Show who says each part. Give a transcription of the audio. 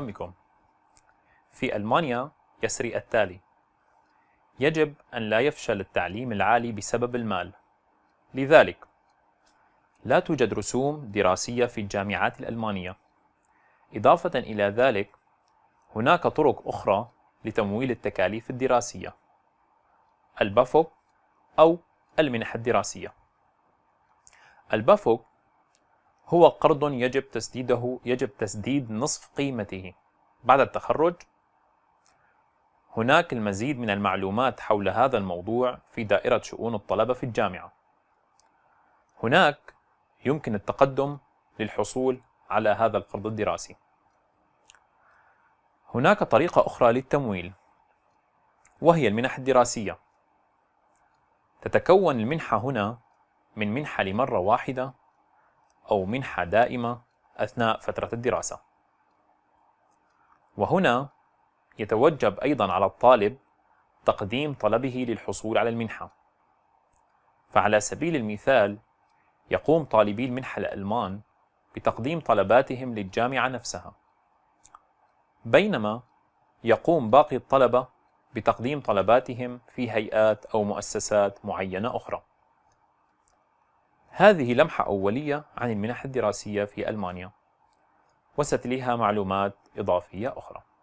Speaker 1: مرحبا بكم في ألمانيا يسري التالي يجب أن لا يفشل التعليم العالي بسبب المال لذلك لا توجد رسوم دراسية في الجامعات الألمانية إضافة إلى ذلك هناك طرق أخرى لتمويل التكاليف الدراسية البافوك أو المنح الدراسية البافوك هو قرض يجب تسديده يجب تسديد نصف قيمته بعد التخرج هناك المزيد من المعلومات حول هذا الموضوع في دائرة شؤون الطلبة في الجامعة هناك يمكن التقدم للحصول على هذا القرض الدراسي هناك طريقة أخرى للتمويل وهي المنح الدراسية تتكون المنحة هنا من منحة لمرة واحدة أو منحة دائمة أثناء فترة الدراسة. وهنا يتوجب أيضا على الطالب تقديم طلبه للحصول على المنحة. فعلى سبيل المثال يقوم طالبي المنحة الألمان بتقديم طلباتهم للجامعة نفسها. بينما يقوم باقي الطلبة بتقديم طلباتهم في هيئات أو مؤسسات معينة أخرى. هذه لمحة أولية عن المنح الدراسية في ألمانيا وستليها معلومات إضافية أخرى